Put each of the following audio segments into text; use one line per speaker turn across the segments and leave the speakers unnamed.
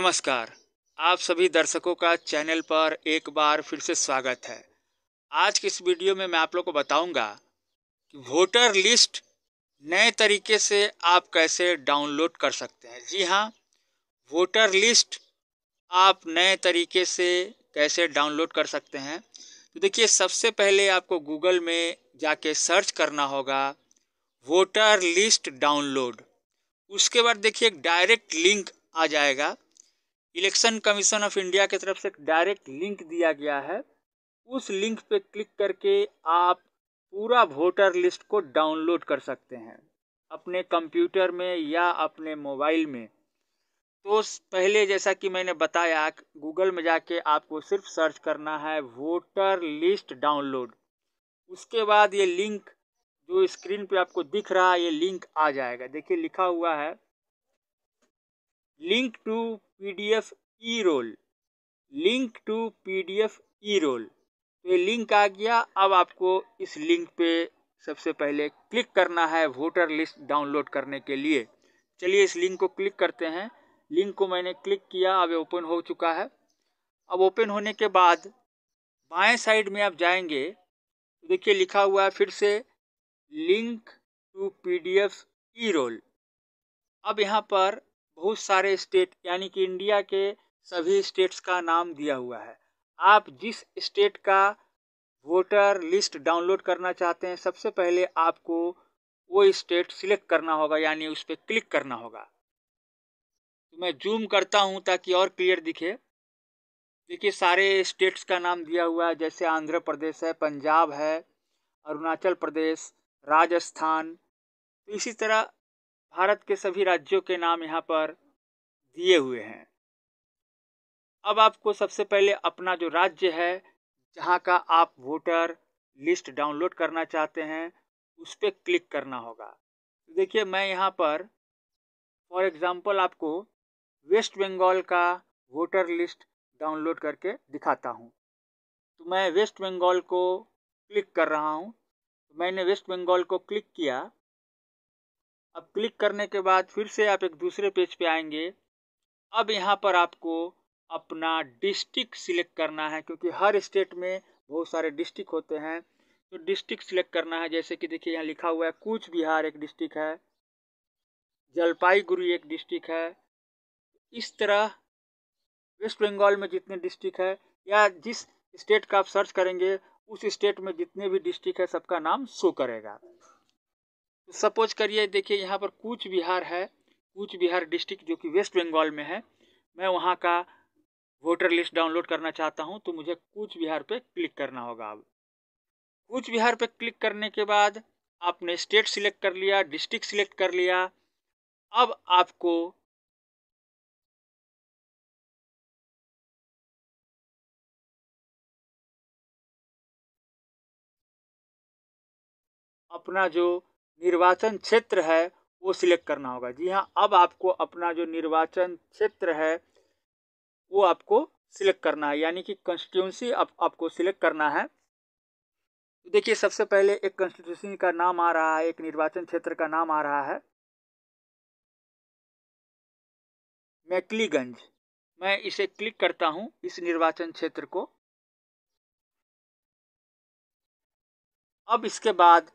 नमस्कार आप सभी दर्शकों का चैनल पर एक बार फिर से स्वागत है आज की इस वीडियो में मैं आप लोग को बताऊंगा कि वोटर लिस्ट नए तरीके से आप कैसे डाउनलोड कर सकते हैं जी हाँ वोटर लिस्ट आप नए तरीके से कैसे डाउनलोड कर सकते हैं तो देखिए सबसे पहले आपको गूगल में जाके सर्च करना होगा वोटर लिस्ट डाउनलोड उसके बाद देखिए एक डायरेक्ट लिंक आ जाएगा इलेक्शन कमीशन ऑफ इंडिया की तरफ से डायरेक्ट लिंक दिया गया है उस लिंक पे क्लिक करके आप पूरा वोटर लिस्ट को डाउनलोड कर सकते हैं अपने कंप्यूटर में या अपने मोबाइल में तो पहले जैसा कि मैंने बताया गूगल में जाके आपको सिर्फ सर्च करना है वोटर लिस्ट डाउनलोड उसके बाद ये लिंक जो स्क्रीन पे आपको दिख रहा है ये लिंक आ जाएगा देखिए लिखा हुआ है link to PDF E roll link to PDF E roll तो ये लिंक आ गया अब आपको इस लिंक पे सबसे पहले क्लिक करना है वोटर लिस्ट डाउनलोड करने के लिए चलिए इस लिंक को क्लिक करते हैं लिंक को मैंने क्लिक किया अब ओपन हो चुका है अब ओपन होने के बाद बाएं साइड में आप जाएंगे तो देखिए लिखा हुआ है फिर से link to PDF E roll अब यहाँ पर बहुत सारे स्टेट यानी कि इंडिया के सभी स्टेट्स का नाम दिया हुआ है आप जिस स्टेट का वोटर लिस्ट डाउनलोड करना चाहते हैं सबसे पहले आपको वो स्टेट सिलेक्ट करना होगा यानी उस पर क्लिक करना होगा तो मैं जूम करता हूँ ताकि और क्लियर दिखे देखिए सारे स्टेट्स का नाम दिया हुआ है जैसे आंध्र प्रदेश है पंजाब है अरुणाचल प्रदेश राजस्थान तो इसी तरह भारत के सभी राज्यों के नाम यहाँ पर दिए हुए हैं अब आपको सबसे पहले अपना जो राज्य है जहाँ का आप वोटर लिस्ट डाउनलोड करना चाहते हैं उस पर क्लिक करना होगा तो देखिए मैं यहाँ पर फॉर एग्ज़ाम्पल आपको वेस्ट बंगाल का वोटर लिस्ट डाउनलोड करके दिखाता हूँ तो मैं वेस्ट बंगाल को क्लिक कर रहा हूँ मैंने वेस्ट बंगाल को क्लिक किया अब क्लिक करने के बाद फिर से आप एक दूसरे पेज पे आएंगे अब यहाँ पर आपको अपना डिस्ट्रिक्ट सिलेक्ट करना है क्योंकि हर स्टेट में बहुत सारे डिस्ट्रिक्ट होते हैं तो डिस्ट्रिक्ट सिलेक्ट करना है जैसे कि देखिए यहाँ लिखा हुआ है कूच बिहार एक डिस्ट्रिक्ट है जलपाईगुड़ी एक डिस्ट्रिक्ट है इस तरह वेस्ट बंगाल में जितने डिस्ट्रिक्ट है या जिस स्टेट का आप सर्च करेंगे उस स्टेट में जितने भी डिस्ट्रिक्ट है सबका नाम शो करेगा तो सपोज करिए देखिए यहाँ पर कूच बिहार है कूच बिहार डिस्ट्रिक्ट जो कि वेस्ट बंगाल में है मैं वहाँ का वोटर लिस्ट डाउनलोड करना चाहता हूँ तो मुझे कूच बिहार पे क्लिक करना होगा अब कूच बिहार पे क्लिक करने के बाद आपने स्टेट सिलेक्ट कर लिया डिस्ट्रिक्ट सिलेक्ट कर लिया अब आपको अपना जो निर्वाचन क्षेत्र है वो सिलेक्ट करना होगा जी हाँ अब आपको अपना जो निर्वाचन क्षेत्र है वो आपको सिलेक्ट करना है यानी कि कंस्टिट्यूंसी आप, आपको सिलेक्ट करना है तो देखिए सबसे पहले एक कंस्टिट्यूंसी का नाम आ रहा है एक निर्वाचन क्षेत्र का नाम आ रहा है मैकलीगंज मैं इसे क्लिक करता हूं इस निर्वाचन क्षेत्र को अब इसके बाद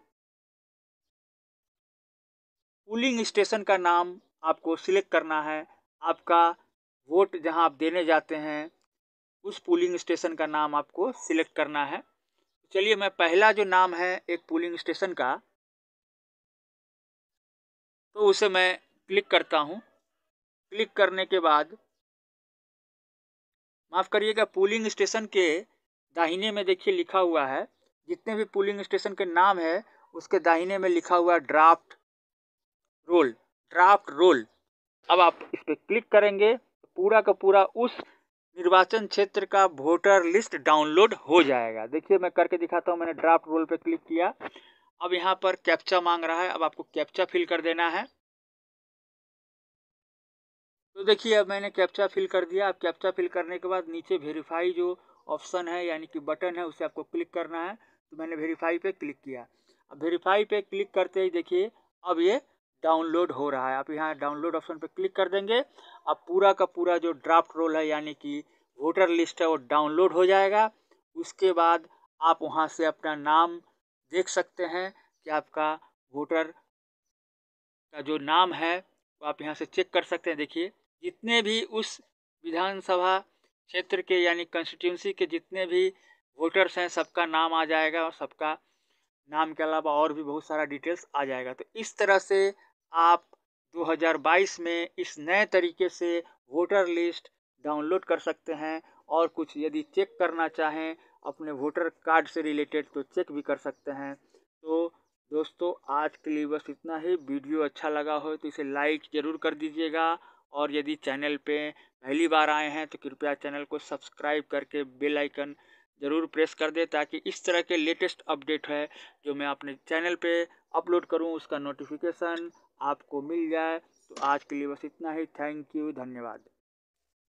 पुलिंग स्टेशन का नाम आपको सिलेक्ट करना है आपका वोट जहां आप देने जाते हैं उस पुलिंग स्टेशन का नाम आपको सिलेक्ट करना है चलिए मैं पहला जो नाम है एक पुलिंग स्टेशन का तो उसे मैं क्लिक करता हूं क्लिक करने के बाद माफ़ करिएगा पुलिंग स्टेशन के दाहिने में देखिए लिखा हुआ है जितने भी पुलिंग स्टेशन के नाम है उसके दाहिने में लिखा हुआ ड्राफ्ट रोल ड्राफ्ट रोल अब आप इस पर क्लिक करेंगे तो पूरा का पूरा उस निर्वाचन क्षेत्र का वोटर लिस्ट डाउनलोड हो जाएगा देखिए मैं करके दिखाता हूँ मैंने ड्राफ्ट रोल पे क्लिक किया अब यहाँ पर कैप्चा मांग रहा है अब आपको कैप्चा फिल कर देना है तो देखिए अब मैंने कैप्चा फिल कर दिया अब कैप्चा फिल करने के बाद नीचे वेरीफाई जो ऑप्शन है यानी कि बटन है उसे आपको क्लिक करना है तो मैंने वेरीफाई पे क्लिक किया अब वेरीफाई पे क्लिक करते ही देखिए अब ये डाउनलोड हो रहा है आप यहाँ डाउनलोड ऑप्शन पर क्लिक कर देंगे अब पूरा का पूरा जो ड्राफ्ट रोल है यानी कि वोटर लिस्ट है वो डाउनलोड हो जाएगा उसके बाद आप वहाँ से अपना नाम देख सकते हैं कि आपका वोटर का जो नाम है वो आप यहाँ से चेक कर सकते हैं देखिए जितने भी उस विधानसभा क्षेत्र के यानी कंस्टिट्यूंसी के जितने भी वोटर्स हैं सबका नाम आ जाएगा और सबका नाम के अलावा और भी बहुत सारा डिटेल्स आ जाएगा तो इस तरह से आप 2022 में इस नए तरीके से वोटर लिस्ट डाउनलोड कर सकते हैं और कुछ यदि चेक करना चाहें अपने वोटर कार्ड से रिलेटेड तो चेक भी कर सकते हैं तो दोस्तों आज के लिए बस इतना ही वीडियो अच्छा लगा हो तो इसे लाइक ज़रूर कर दीजिएगा और यदि चैनल पे पहली बार आए हैं तो कृपया चैनल को सब्सक्राइब करके बेल आइकन ज़रूर प्रेस कर दें ताकि इस तरह के लेटेस्ट अपडेट है जो मैं अपने चैनल पे अपलोड करूं उसका नोटिफिकेशन आपको मिल जाए तो आज के लिए बस इतना ही थैंक यू धन्यवाद